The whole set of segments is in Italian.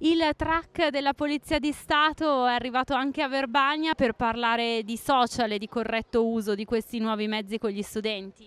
Il track della Polizia di Stato è arrivato anche a Verbania per parlare di social e di corretto uso di questi nuovi mezzi con gli studenti.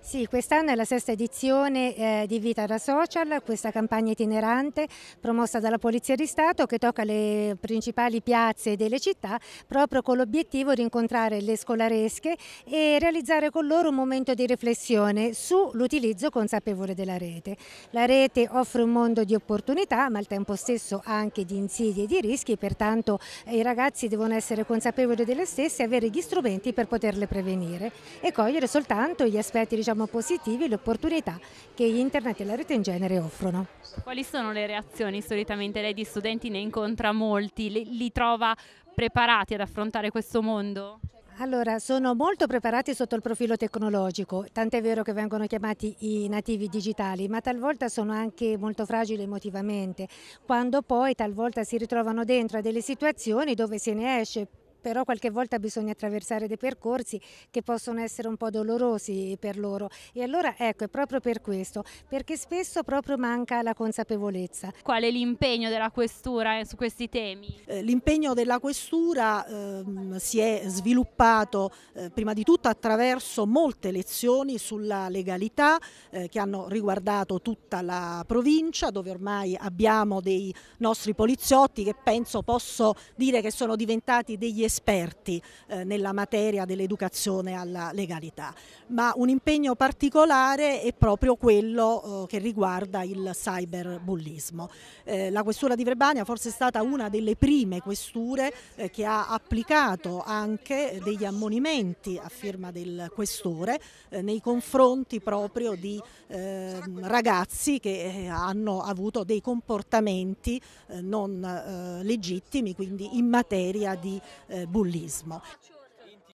Sì, quest'anno è la sesta edizione eh, di Vita da Social, questa campagna itinerante promossa dalla Polizia di Stato che tocca le principali piazze delle città proprio con l'obiettivo di incontrare le scolaresche e realizzare con loro un momento di riflessione sull'utilizzo consapevole della rete. La rete offre un mondo di opportunità ma al tempo stesso anche di insidie e di rischi, pertanto eh, i ragazzi devono essere consapevoli delle stesse e avere gli strumenti per poterle prevenire e cogliere soltanto gli aspetti di diciamo, positivi opportunità che internet e la rete in genere offrono. Quali sono le reazioni? Solitamente lei di studenti ne incontra molti, li, li trova preparati ad affrontare questo mondo? Allora, sono molto preparati sotto il profilo tecnologico, tant'è vero che vengono chiamati i nativi digitali, ma talvolta sono anche molto fragili emotivamente, quando poi talvolta si ritrovano dentro a delle situazioni dove se ne esce però qualche volta bisogna attraversare dei percorsi che possono essere un po' dolorosi per loro e allora ecco è proprio per questo, perché spesso proprio manca la consapevolezza. Qual è l'impegno della questura eh, su questi temi? Eh, l'impegno della questura ehm, si è sviluppato eh, prima di tutto attraverso molte lezioni sulla legalità eh, che hanno riguardato tutta la provincia dove ormai abbiamo dei nostri poliziotti che penso posso dire che sono diventati degli esperti esperti eh, nella materia dell'educazione alla legalità, ma un impegno particolare è proprio quello eh, che riguarda il cyberbullismo. Eh, la questura di Verbania forse è stata una delle prime questure eh, che ha applicato anche degli ammonimenti a firma del questore eh, nei confronti proprio di ehm, ragazzi che eh, hanno avuto dei comportamenti non legittimi, quindi in materia di eh, bullismo.